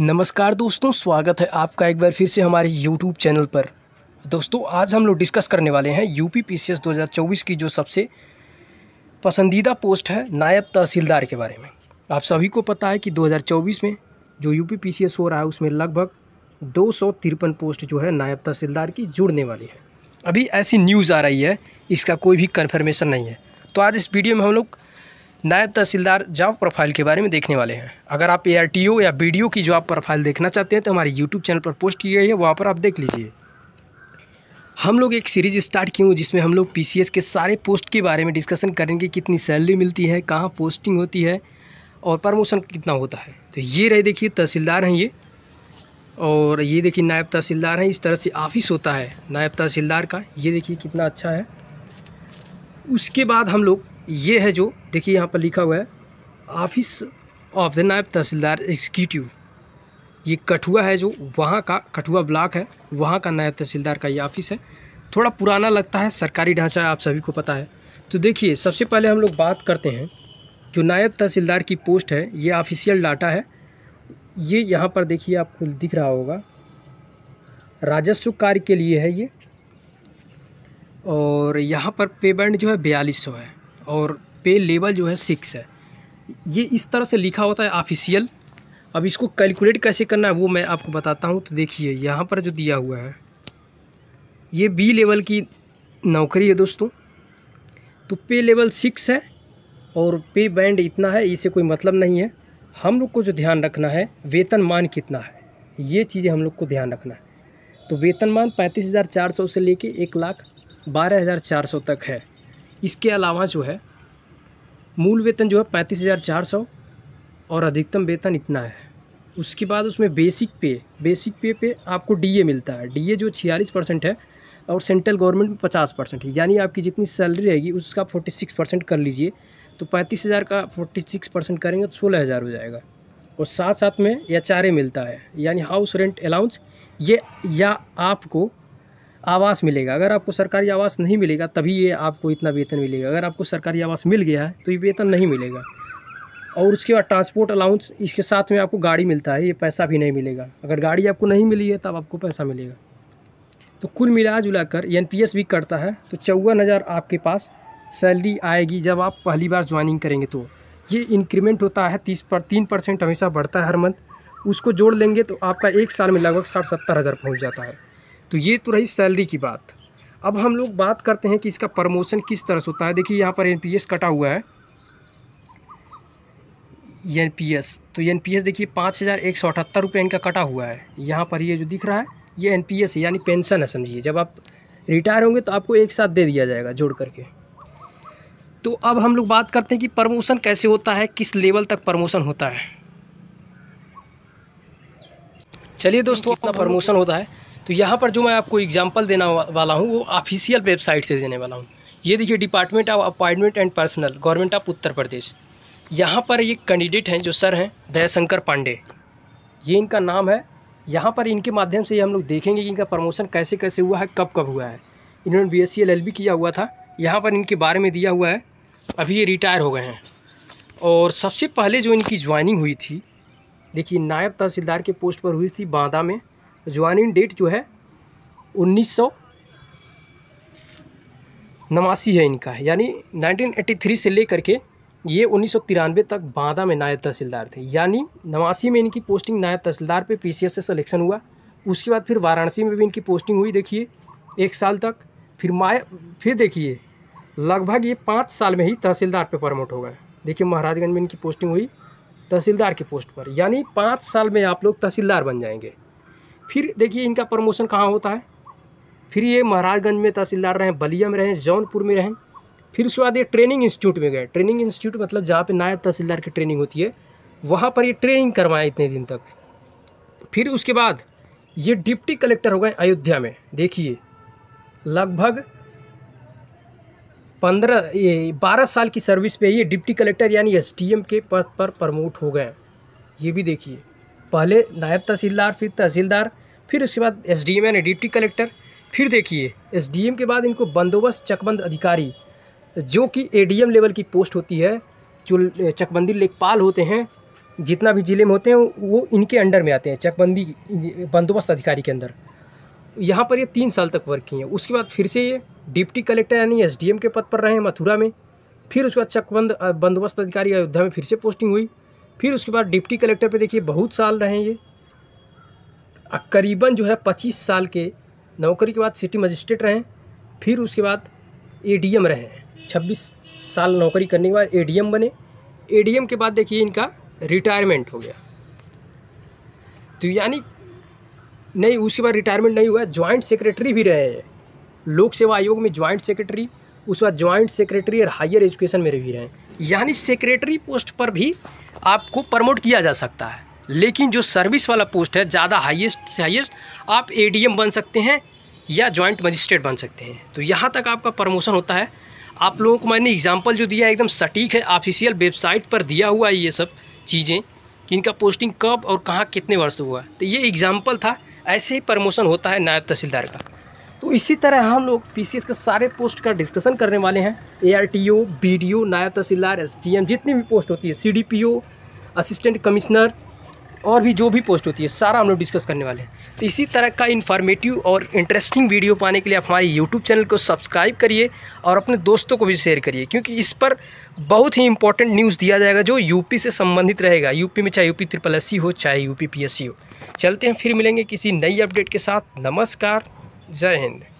नमस्कार दोस्तों स्वागत है आपका एक बार फिर से हमारे YouTube चैनल पर दोस्तों आज हम लोग डिस्कस करने वाले हैं U P P C S दो की जो सबसे पसंदीदा पोस्ट है नायब तहसीलदार के बारे में आप सभी को पता है कि 2024 में जो U P P C S हो रहा है उसमें लगभग दो पोस्ट जो है नायब तहसीलदार की जुड़ने वाली है अभी ऐसी न्यूज़ आ रही है इसका कोई भी कन्फर्मेशन नहीं है तो आज इस वीडियो में हम लोग नायब तहसीलदार जॉब प्रोफाइल के बारे में देखने वाले हैं अगर आप ए या बी की जॉब प्रोफाइल देखना चाहते हैं तो हमारे यूट्यूब चैनल पर पोस्ट की गई है वहाँ पर आप देख लीजिए हम लोग एक सीरीज स्टार्ट किए हूँ जिसमें हम लोग पी के सारे पोस्ट के बारे में डिस्कशन करेंगे कितनी सैलरी मिलती है कहाँ पोस्टिंग होती है और प्रमोशन कितना होता है तो ये रहे देखिए तहसीलदार हैं ये और ये देखिए नायब तहसीलदार हैं इस तरह से ऑफिस होता है नायब तहसीलदार का ये देखिए कितना अच्छा है उसके बाद हम लोग ये है जो देखिए यहाँ पर लिखा हुआ है ऑफिस ऑफ द नायब तहसीलदार एग्जीक्यूटिव ये कठुआ है जो वहाँ का कठुआ ब्लॉक है वहाँ का नायब तहसीलदार का ये ऑफिस है थोड़ा पुराना लगता है सरकारी ढांचा आप सभी को पता है तो देखिए सबसे पहले हम लोग बात करते हैं जो नायब तहसीलदार की पोस्ट है ये ऑफिशियल डाटा है ये यहाँ पर देखिए आपको दिख रहा होगा राजस्व कार्य के लिए है ये और यहाँ पर पेमेंट जो है बयालीस सौ है और पे लेवल जो है सिक्स है ये इस तरह से लिखा होता है ऑफिशियल अब इसको कैलकुलेट कैसे करना है वो मैं आपको बताता हूँ तो देखिए यहाँ पर जो दिया हुआ है ये बी लेवल की नौकरी है दोस्तों तो पे लेवल सिक्स है और पे बैंड इतना है इसे कोई मतलब नहीं है हम लोग को जो ध्यान रखना है वेतन मान कितना है ये चीज़ें हम लोग को ध्यान रखना है तो वेतनमान पैंतीस हज़ार चार सौ से लेके एक लाख बारह हज़ार चार सौ तक है इसके अलावा जो है मूल वेतन जो है पैंतीस हज़ार चार सौ और अधिकतम वेतन इतना है उसके बाद उसमें बेसिक पे बेसिक पे पे आपको डीए मिलता है डीए जो छियालीस परसेंट है और सेंट्रल गवर्नमेंट में पचास परसेंट है यानी आपकी जितनी सैलरी रहेगी उसका फोर्टी सिक्स परसेंट कर लीजिए तो पैंतीस हज़ार का फोर्टी सिक्स परसेंट करेंगे तो सोलह हज़ार हो जाएगा और साथ साथ में एच आर ए मिलता है यानी हाउस रेंट अलाउंस ये या आपको आवास मिलेगा अगर आपको सरकारी आवास नहीं मिलेगा तभी ये आपको इतना वेतन मिलेगा अगर आपको सरकारी आवास मिल गया है तो ये वेतन नहीं मिलेगा और उसके बाद ट्रांसपोर्ट अलाउंस इसके साथ में आपको गाड़ी मिलता है ये पैसा भी नहीं मिलेगा अगर गाड़ी आपको नहीं मिली है तब आपको पैसा मिलेगा तो कुल मिला जुला कर एन भी करता है तो चौवन हज़ार आपके पास सैलरी आएगी जब आप पहली बार ज्वाइनिंग करेंगे तो ये इंक्रीमेंट होता है तीस पर तीन परसेंट हमेशा बढ़ता है हर मंथ उसको जोड़ लेंगे तो आपका एक साल में लगभग साठ सत्तर हज़ार पहुँच जाता है तो ये तो रही सैलरी की बात अब हम लोग बात करते हैं कि इसका प्रमोशन किस तरह से होता है देखिए यहाँ पर एन कटा हुआ है एन तो एन देखिए पाँच हज़ार एक सौ अठहत्तर रुपये इनका कटा हुआ है यहाँ पर ये जो दिख रहा है ये एन है यानी पेंशन है समझिए जब आप रिटायर होंगे तो आपको एक साथ दे दिया जाएगा जोड़ करके तो अब हम लोग बात करते हैं कि प्रमोशन कैसे होता है किस लेवल तक प्रमोशन होता है चलिए दोस्तों अपना प्रमोशन होता है तो यहाँ पर जो मैं आपको एग्जाम्पल देना वाला हूँ वो ऑफिशियल वेबसाइट से देने वाला हूँ ये देखिए department of appointment and personnel government of Uttar Pradesh यहाँ पर ये कैंडिडेट हैं जो सर हैं दयाशंकर पांडे ये इनका नाम है यहाँ पर इनके माध्यम से हम लोग देखेंगे कि इनका प्रमोशन कैसे कैसे हुआ है कब कब हुआ है इन्होंने बी एस किया हुआ था यहाँ पर इनके बारे में दिया हुआ है अभी ये रिटायर हो गए हैं और सबसे पहले जो इनकी ज्वाइनिंग हुई थी देखिए नायब तहसीलदार के पोस्ट पर हुई थी बांदा में ज्वाइनिंग डेट जो है उन्नीस नवासी है इनका यानी 1983 से लेकर के ये उन्नीस तक बांदा में नायब तहसीलदार थे यानी नवासी में इनकी पोस्टिंग नायब तहसीलदार पे पीसीएस से सिलेक्शन हुआ उसके बाद फिर वाराणसी में भी इनकी पोस्टिंग हुई देखिए एक साल तक फिर माय फिर देखिए लगभग ये पाँच साल में ही तहसीलदार पे प्रमोट हो गए देखिए महाराजगंज में इनकी पोस्टिंग हुई तहसीलदार की पोस्ट पर यानी पाँच साल में आप लोग तहसीलदार बन जाएंगे फिर देखिए इनका प्रमोशन कहाँ होता है फिर ये महाराजगंज में तहसीलदार रहें बलिया में रहें जौनपुर में रहें फिर उसके बाद ये ट्रेनिंग इंस्टीट्यूट में गए ट्रेनिंग इंस्टीट्यूट मतलब जहाँ पे नायब तहसीलदार की ट्रेनिंग होती है वहाँ पर ये ट्रेनिंग करवाएं इतने दिन तक फिर उसके बाद ये डिप्टी कलेक्टर हो गए अयोध्या में देखिए लगभग पंद्रह ये बारह साल की सर्विस पे ये डिप्टी कलेक्टर यानी एस के पद पर प्रमोट हो गए ये भी देखिए पहले नायब तहसीलदार फिर तहसीलदार फिर उसके बाद एस डी एम यानी डिप्टी कलेक्टर फिर देखिए एस डी एम के बाद इनको बंदोबस्त चकबंद अधिकारी जो कि ए डी एम लेवल की पोस्ट होती है जो चकबंदी लेखपाल होते हैं जितना भी ज़िले में होते हैं वो इनके अंडर में आते हैं चकबंदी बंदोबस्त अधिकारी के अंदर यहाँ पर ये तीन साल तक वर्क किए हैं उसके बाद फिर से ये डिप्टी कलेक्टर यानी एस डी एम के पद पर रहे हैं मथुरा में फिर उसके बाद चकबंद बंदोबस्त अधिकारी अयोध्या में फिर से पोस्टिंग हुई फिर उसके बाद डिप्टी कलेक्टर पे देखिए बहुत साल रहे हैं ये करीबन जो है पच्चीस साल के नौकरी के बाद सिटी मजिस्ट्रेट रहे फिर उसके बाद एडीएम रहे रहें छब्बीस साल नौकरी करने के बाद एडीएम बने एडीएम के बाद देखिए इनका रिटायरमेंट हो गया तो यानी नहीं उसके बाद रिटायरमेंट नहीं हुआ ज्वाइंट सेक्रेटरी भी रहे हैं लोक सेवा आयोग में ज्वाइंट सेक्रेटरी उसके बाद जॉइंट सेक्रेटरी और हायर एजुकेशन में भी रहे यानी सेक्रेटरी पोस्ट पर भी आपको प्रमोट किया जा सकता है लेकिन जो सर्विस वाला पोस्ट है ज़्यादा हाईएस्ट से हाईएस्ट आप एडीएम बन सकते हैं या जॉइंट मजिस्ट्रेट बन सकते हैं तो यहाँ तक आपका प्रमोशन होता है आप लोगों को मैंने एग्जाम्पल जो दिया है एकदम सटीक है ऑफिशियल वेबसाइट पर दिया हुआ है ये सब चीज़ें कि इनका पोस्टिंग कब और कहाँ कितने वर्ष हुआ तो ये एग्ज़ाम्पल था ऐसे ही प्रमोशन होता है नायब तहसीलदार का तो इसी तरह हम लोग पी सी एस के सारे पोस्ट का डिस्कसन करने वाले हैं A R T O B D O नायब तहसीलदार एस डी एम जितनी भी पोस्ट होती है C D P O assistant commissioner और भी जो भी पोस्ट होती है सारा हम लोग डिस्कस करने वाले हैं तो इसी तरह का इन्फॉर्मेटिव और इंटरेस्टिंग वीडियो पाने के लिए आप हमारे यूट्यूब चैनल को सब्सक्राइब करिए और अपने दोस्तों को भी शेयर करिए क्योंकि इस पर बहुत ही इंपॉर्टेंट न्यूज़ दिया जाएगा जो यूपी से संबंधित रहेगा यूपी में चाहे यूपी ट्रिपल एस हो चाहे यूपी पी हो चलते हैं फिर मिलेंगे किसी नई अपडेट के साथ नमस्कार जय हिंद